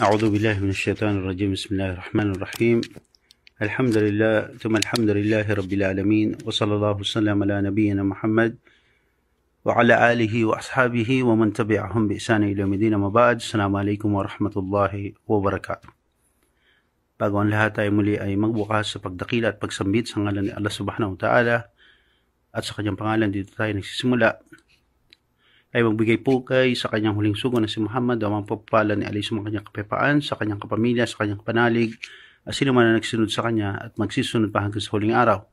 أعوذ بالله من الشيطان الرجيم بسم الله الرحمن الرحيم الحمد لله ثم الحمد لله رب العالمين وصلى الله وسلم على نبينا محمد وعلى آله وأصحابه ومن تبعهم بإحسان إلى مدينة مباد السلام عليكم ورحمة الله وبركاته Bago ang lahat ay muli ay magbukas sa pagdakila at pagsambit sa ngalan ni Allah Subhanahu wa Ta'ala at sa kanyang pangalan dito tayo nagsisimula ay magbigay po kay sa kanyang huling sugo na si Muhammad o ang pagpapala ni Ali sa mga kanyang kapepaan, sa kanyang kapamilya, sa kanyang panalig, at sino man na nagsunod sa kanya at magsisunod pa hanggang sa huling araw.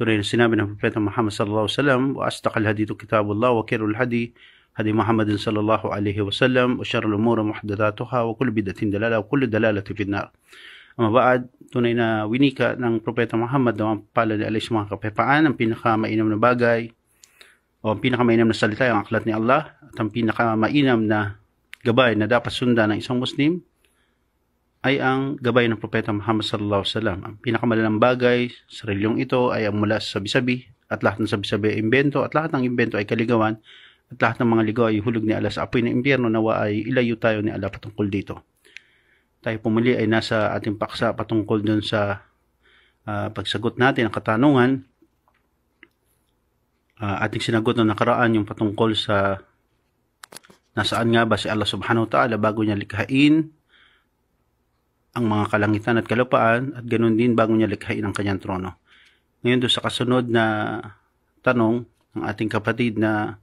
Tunay na sinabi ng Propeta Muhammad sallallahu alaihi wasallam, wa astaqal hadithu kitabullah wa khairul hadi hadi Muhammad sallallahu alaihi wasallam wa syarrul umuri muhdathatuha wa kullu bid'atin dalala wa kullu dalalatin fid nar. Ang mabaad, tunay na winika ng Propeta Muhammad na ang pala ni Allah sa mga kapepaan, ang pinakamainam na bagay, o ang pinakamainam na salita ang aklat ni Allah at ang pinakamainam na gabay na dapat sundan ng isang Muslim ay ang gabay ng Propeta Muhammad sallallahu alaihi wasallam. Ang pinakamalalang bagay sa reliyong ito ay ang mula sa sabi-sabi at lahat ng sabi-sabi ay imbento at lahat ng imbento ay kaligawan at lahat ng mga ligaw ay hulog ni Allah sa apoy ng impyerno nawa ay ilayo tayo ni Allah patungkol dito. Tayo pumuli ay nasa ating paksa patungkol dun sa uh, pagsagot natin ang katanungan uh, ating sinagot na nakaraan yung patungkol sa nasaan nga ba si Allah subhanahu wa ta'ala bago niya likhain ang mga kalangitan at kalupaan at ganun din bago niya likhain ang kanyang trono. Ngayon doon sa kasunod na tanong ng ating kapatid na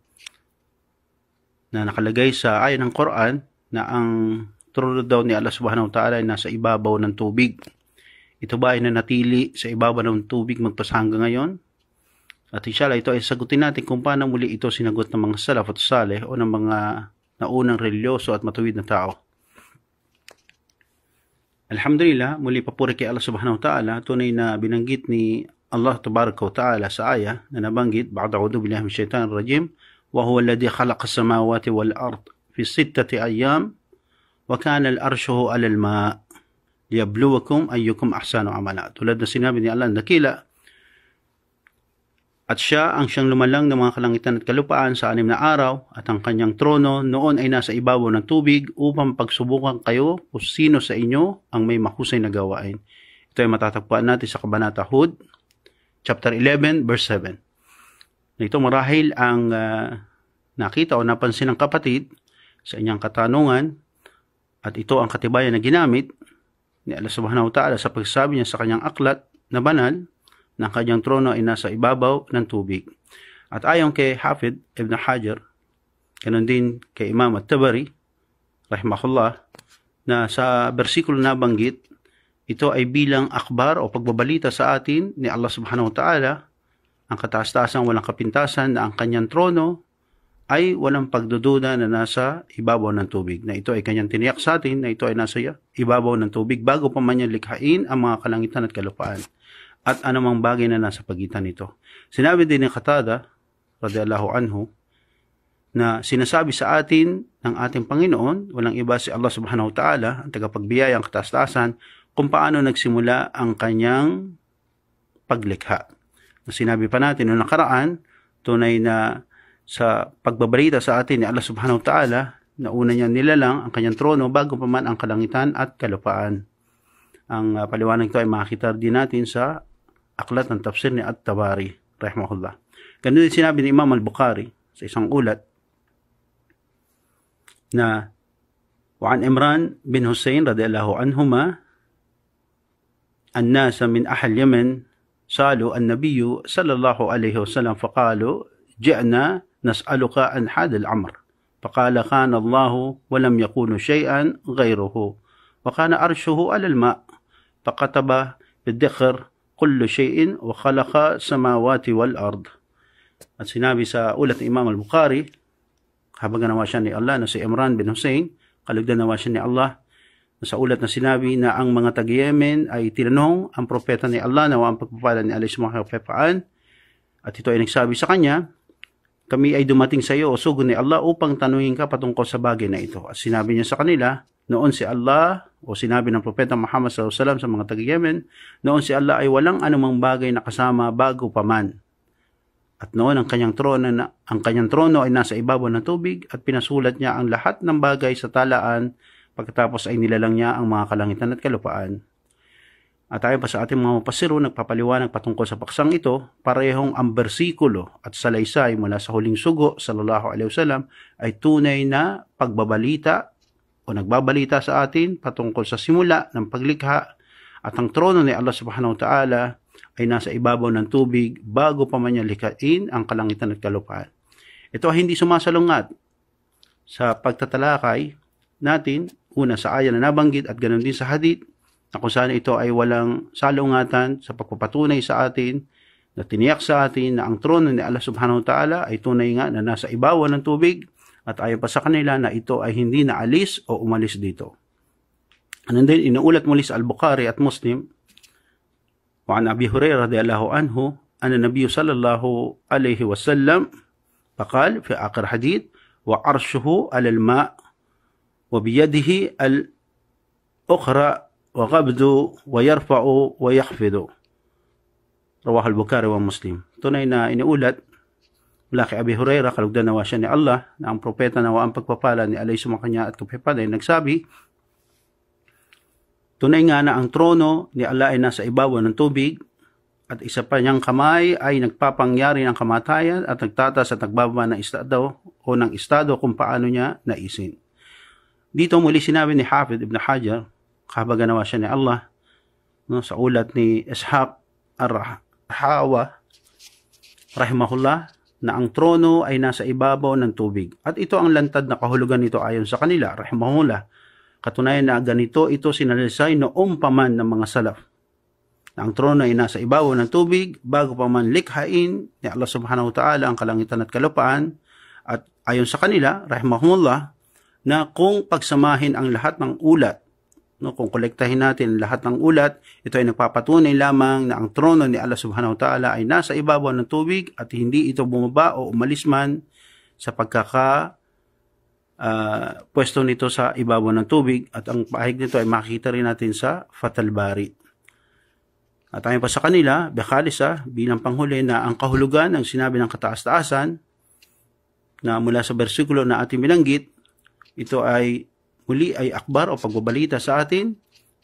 na nakalagay sa ayon ng Quran na ang trono daw ni Allah subhanahu wa ta'ala ay nasa ibabaw ng tubig. Ito ba ay nanatili sa ibabaw ng tubig magpasa hanggang ngayon? At inshallah ito ay sagutin natin kung paano muli ito sinagot ng mga salaf at saleh o ng mga naunang reliyoso at matuwid na tao. Alhamdulillah, muli papuri kay Allah subhanahu ta'ala, tunay na binanggit ni Allah tabaraka wa ta'ala sa ayah na nabanggit, Ba'da udu billahi min shaitan rajim, wa huwa alladhi khalaqa samawati wal ard fi sittati ayyam, wa kana al-arshuhu ala al-ma' liyabluwakum ayyukum ahsanu amala. Tulad na sinabi ni Allah, dakila, at siya ang siyang lumalang ng mga kalangitan at kalupaan sa anim na araw at ang kanyang trono noon ay nasa ibabaw ng tubig upang pagsubukan kayo o sino sa inyo ang may mahusay na gawain. Ito ay matatagpuan natin sa Kabanata Hud, chapter 11, verse 7. Nito marahil ang uh, nakita o napansin ng kapatid sa inyang katanungan at ito ang katibayan na ginamit ni Allah Subhanahu wa Ta'ala sa pagsabi niya sa kanyang aklat na banal ng kanyang trono ay nasa ibabaw ng tubig. At ayon kay Hafid Ibn Hajar, ganun din kay Imam at-Tabari, rahimahullah, na sa bersikulo na banggit, ito ay bilang akbar o pagbabalita sa atin ni Allah subhanahu wa ta'ala, ang kataas-taasang walang kapintasan na ang kanyang trono ay walang pagdududa na nasa ibabaw ng tubig. Na ito ay kanyang tiniyak sa atin na ito ay nasa ibabaw ng tubig bago pa man niya likhain ang mga kalangitan at kalupaan at anumang bagay na nasa pagitan nito. Sinabi din ni Katada, radiyallahu anhu, na sinasabi sa atin ng ating Panginoon, walang iba si Allah subhanahu wa ta'ala, ang ang katastasan, kung paano nagsimula ang kanyang paglikha. Na Sinabi pa natin noong nakaraan, tunay na sa pagbabalita sa atin ni Allah subhanahu wa ta'ala, na una niya nilalang ang kanyang trono bago pa man ang kalangitan at kalupaan. Ang ah, paliwanag ito ay makita din natin sa aklatan tafsir ni At-Tabari rahimahullah. Ganun din sinabi ni Imam Al-Bukhari sa isang ulat na وعن إمران بن حسين رضي الله عنهما الناس من أهل اليمن سألوا النبي صلى الله عليه وسلم فقالوا جئنا نسألك عن هذا الأمر فقال خان الله ولم يكون شيئا غيره وكان أرشه على الماء فكتب بالدخر kullu shay'in wa khalaqa samawati wal ard. At sinabi sa ulat ni Imam al-Bukhari, habang ganawa siya ni Allah na si Imran bin Hussein, kalugdan nawa siya ni Allah, na sa ulat na sinabi na ang mga taga ay tinanong ang propeta ni Allah na ang pagpapala ni Ali Ismail Pepaan at ito ay nagsabi sa kanya kami ay dumating sa iyo o sugo ni Allah upang tanungin ka patungkol sa bagay na ito. At sinabi niya sa kanila, noon si Allah o sinabi ng Propeta Muhammad SAW sa mga taga-Yemen, noon si Allah ay walang anumang bagay na kasama bago pa man. At noon ang kanyang trono na, ang kanyang trono ay nasa ibabaw ng tubig at pinasulat niya ang lahat ng bagay sa talaan pagkatapos ay nilalang niya ang mga kalangitan at kalupaan. At tayo pa sa ating mga mapasiro nagpapaliwanag patungkol sa paksang ito, parehong ang bersikulo at salaysay mula sa huling sugo, sallallahu alaihi wasallam, ay tunay na pagbabalita o nagbabalita sa atin patungkol sa simula ng paglikha at ang trono ni Allah subhanahu wa ta'ala ay nasa ibabaw ng tubig bago pa man niya likhain ang kalangitan at kalupaan. Ito ay hindi sumasalungat sa pagtatalakay natin, una sa ayan na nabanggit at ganoon din sa hadith na kung saan ito ay walang salungatan sa pagpapatunay sa atin na tiniyak sa atin na ang trono ni Allah subhanahu wa ta'ala ay tunay nga na nasa ibawan ng tubig at ayon pa sa kanila na ito ay hindi naalis o umalis dito. Ano din inuulat muli sa Al-Bukhari at Muslim wa an Abi Hurairah وعن أبي هريرة رضي الله عنه أن النبي صلى الله عليه وسلم فقال في al-ma' wa bi yadihi al-ukhra وقبض ويرفع ويحفظ rawahu al-Bukhari wa Muslim. Tunay na iniulat mula Abi Huraira, kalugdan nawa siya ni Allah, na ang propeta nawa ang pagpapala ni alay sumakanya at kapipan ay nagsabi, Tunay nga na ang trono ni Allah ay nasa ibabaw ng tubig at isa pa niyang kamay ay nagpapangyari ng kamatayan at nagtatas at nagbababa ng estado o ng estado kung paano niya naisin. Dito muli sinabi ni Hafid ibn Hajar kabaganawa siya ni Allah no, sa ulat ni Ishaq Ar-Rahawa rahimahullah na ang trono ay nasa ibabaw ng tubig at ito ang lantad na kahulugan nito ayon sa kanila rahimahullah katunayan na ganito ito sinalisay noong paman ng mga salaf na ang trono ay nasa ibabaw ng tubig bago pa man likhain ni Allah subhanahu wa ta'ala ang kalangitan at kalupaan at ayon sa kanila rahimahullah na kung pagsamahin ang lahat ng ulat No, kung kolektahin natin lahat ng ulat, ito ay nagpapatunay lamang na ang trono ni Allah Subhanahu wa Ta'ala ay nasa ibabaw ng tubig at hindi ito bumaba o umalis man sa pagkaka uh, pwesto nito sa ibabaw ng tubig at ang pahig nito ay makikita rin natin sa Fatal Bari. At ayon pa sa kanila, Bekalisa bilang panghuli na ang kahulugan ng sinabi ng kataas-taasan na mula sa bersikulo na ating binanggit, ito ay Muli ay akbar o pagbabalita sa atin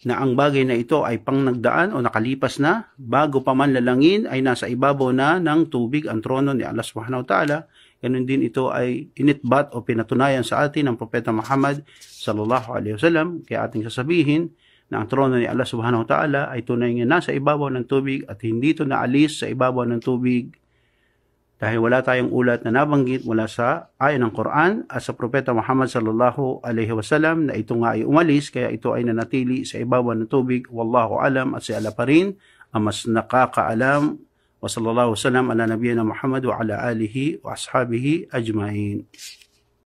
na ang bagay na ito ay pangnagdaan o nakalipas na bago pa man lalangin ay nasa ibabaw na ng tubig ang trono ni Allah Subhanahu Ta'ala. Ganun din ito ay initbat o pinatunayan sa atin ng Propeta Muhammad sallallahu alaihi wasallam kaya ating sasabihin na ang trono ni Allah Subhanahu Ta'ala ay tunay nga nasa ibabaw ng tubig at hindi ito naalis sa ibabaw ng tubig dahil wala tayong ulat na nabanggit mula sa ayon ng Quran at sa Propeta Muhammad sallallahu alaihi wasallam na ito nga ay umalis kaya ito ay nanatili sa ibabaw ng tubig wallahu alam at si ala pa rin ang mas nakakaalam wa sallallahu wasallam ala nabiyina Muhammad wa ala alihi wa ashabihi ajmain